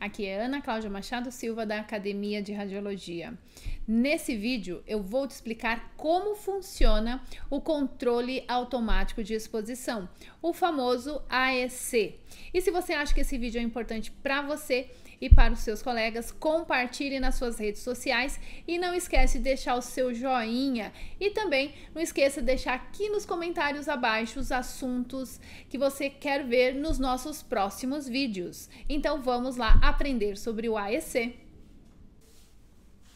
Aqui é Ana Cláudia Machado Silva da Academia de Radiologia. Nesse vídeo eu vou te explicar como funciona o controle automático de exposição, o famoso AEC. E se você acha que esse vídeo é importante para você e para os seus colegas, compartilhe nas suas redes sociais e não esquece de deixar o seu joinha e também não esqueça de deixar aqui nos comentários abaixo os assuntos que você quer ver nos nossos próximos vídeos. Então vamos lá aprender sobre o AEC.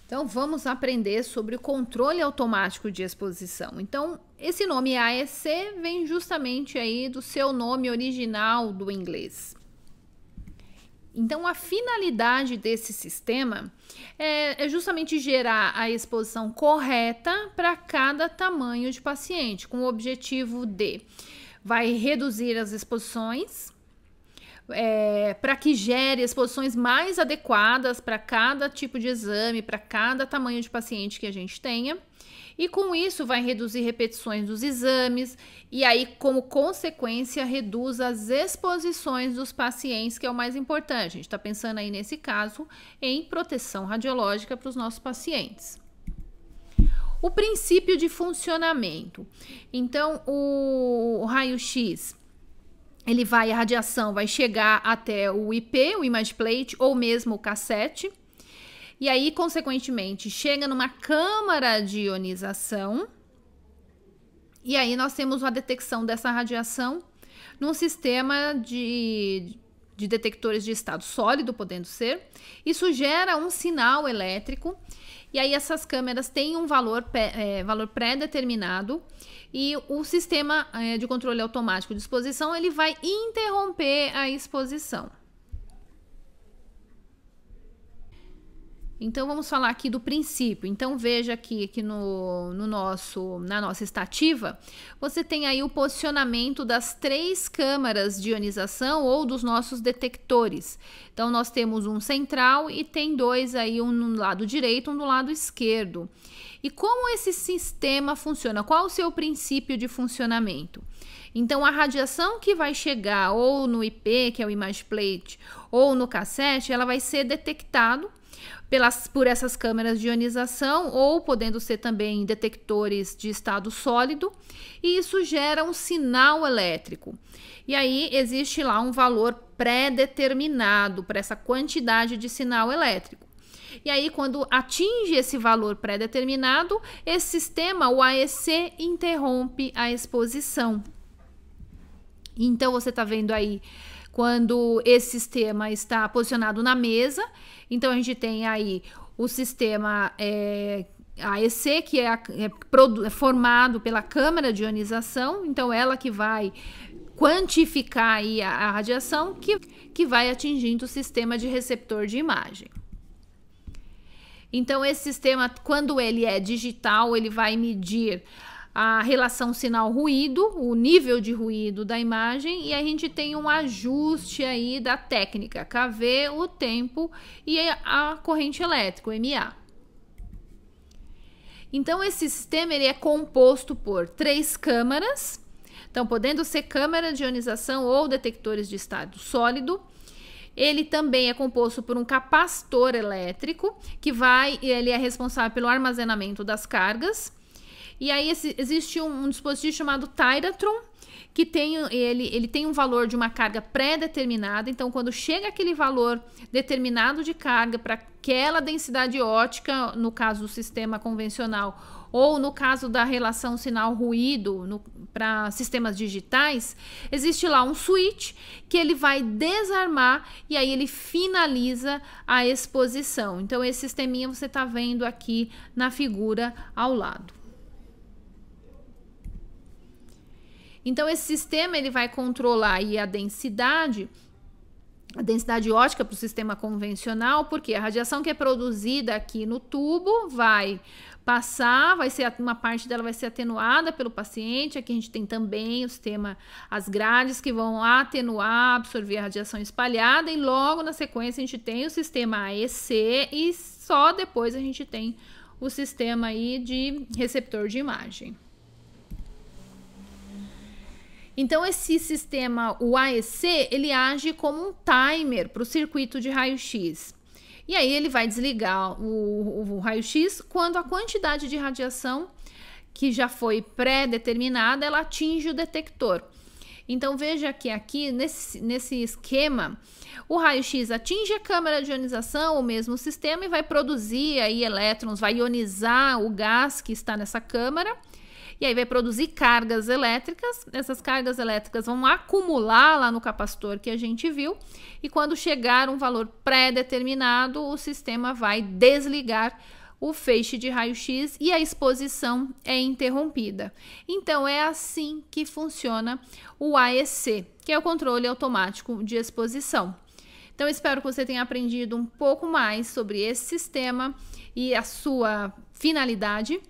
Então, vamos aprender sobre o controle automático de exposição. Então, esse nome AEC vem justamente aí do seu nome original do inglês. Então, a finalidade desse sistema é, é, justamente gerar a exposição correta para cada tamanho de paciente, com o objetivo de vai reduzir as exposições, é, para que gere as posições mais adequadas para cada tipo de exame, para cada tamanho de paciente que a gente tenha. E com isso vai reduzir repetições dos exames e aí como consequência reduz as exposições dos pacientes, que é o mais importante. A gente está pensando aí nesse caso em proteção radiológica para os nossos pacientes. O princípio de funcionamento. Então, o raio-x ele vai, a radiação vai chegar até o IP, o image plate, ou mesmo o cassete. E aí, consequentemente, chega numa câmara de ionização. E aí nós temos a detecção dessa radiação num sistema de, de detectores de estado sólido, podendo ser. Isso gera um sinal elétrico. E aí essas câmeras têm um valor, é, valor pré-determinado e o sistema eh, de controle automático de exposição ele vai interromper a exposição. Então vamos falar aqui do princípio. Então veja aqui que no, no nosso na nossa estativa você tem aí o posicionamento das três câmaras de ionização ou dos nossos detectores. Então nós temos um central e tem dois aí um no lado direito, um do lado esquerdo. E como esse sistema funciona? Qual o seu princípio de funcionamento? Então, a radiação que vai chegar ou no IP, que é o image plate, ou no cassete, ela vai ser detectado pelas, por essas câmeras de ionização ou podendo ser também detectores de estado sólido, e isso gera um sinal elétrico. E aí existe lá um valor pré-determinado para essa quantidade de sinal elétrico. E aí, quando atinge esse valor pré-determinado, esse sistema, o AEC, interrompe a exposição. Então, você está vendo aí quando esse sistema está posicionado na mesa. Então a gente tem aí o sistema é, que é, a, é, é formado pela câmara de ionização, então ela que vai quantificar aí a, a radiação que, que vai atingindo o sistema de receptor de imagem. Então, esse sistema, quando ele é digital, ele vai medir a relação sinal-ruído, o nível de ruído da imagem, e a gente tem um ajuste aí da técnica KV, o tempo e a corrente elétrica, o MA. Então, esse sistema ele é composto por três câmaras, então podendo ser câmera de ionização ou detectores de estado sólido, ele também é composto por um capacitor elétrico que vai, ele é responsável pelo armazenamento das cargas e aí esse, existe um, um dispositivo chamado Tyratron, que tem ele, ele tem um valor de uma carga pré-determinada. Então, quando chega aquele valor determinado de carga para aquela densidade ótica, no caso do sistema convencional, ou no caso da relação sinal-ruído para sistemas digitais, existe lá um switch que ele vai desarmar e aí ele finaliza a exposição. Então, esse sisteminha você está vendo aqui na figura ao lado. Então esse sistema ele vai controlar aí a densidade a densidade ótica para o sistema convencional, porque a radiação que é produzida aqui no tubo vai passar, vai ser uma parte dela vai ser atenuada pelo paciente. Aqui a gente tem também o sistema, as grades que vão atenuar, absorver a radiação espalhada, e logo na sequência a gente tem o sistema AEC e só depois a gente tem o sistema aí de receptor de imagem. Então esse sistema, o AEC, ele age como um timer para o circuito de raio-x. E aí ele vai desligar o, o, o raio-x quando a quantidade de radiação que já foi pré-determinada, ela atinge o detector. Então veja que aqui nesse, nesse esquema, o raio-x atinge a câmara de ionização, o mesmo sistema, e vai produzir aí elétrons, vai ionizar o gás que está nessa câmara e aí vai produzir cargas elétricas. Essas cargas elétricas vão acumular lá no capacitor que a gente viu. E quando chegar um valor pré-determinado, o sistema vai desligar o feixe de raio-x e a exposição é interrompida. Então é assim que funciona o AEC, que é o controle automático de exposição. Então espero que você tenha aprendido um pouco mais sobre esse sistema e a sua finalidade.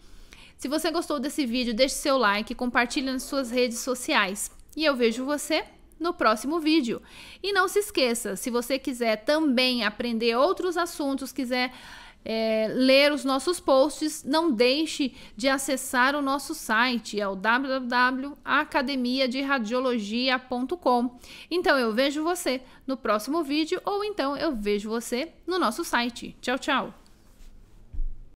Se você gostou desse vídeo, deixe seu like, compartilhe nas suas redes sociais. E eu vejo você no próximo vídeo. E não se esqueça, se você quiser também aprender outros assuntos, quiser é, ler os nossos posts, não deixe de acessar o nosso site, é o www.academiaderadiologia.com. Então eu vejo você no próximo vídeo ou então eu vejo você no nosso site. Tchau, tchau!